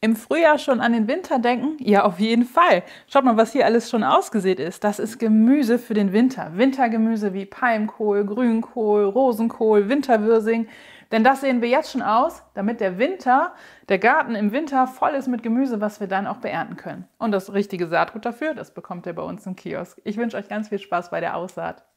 Im Frühjahr schon an den Winter denken? Ja, auf jeden Fall. Schaut mal, was hier alles schon ausgesät ist. Das ist Gemüse für den Winter. Wintergemüse wie Palmkohl, Grünkohl, Rosenkohl, Winterwürsing. Denn das sehen wir jetzt schon aus, damit der Winter, der Garten im Winter voll ist mit Gemüse, was wir dann auch beernten können. Und das richtige Saatgut dafür, das bekommt ihr bei uns im Kiosk. Ich wünsche euch ganz viel Spaß bei der Aussaat.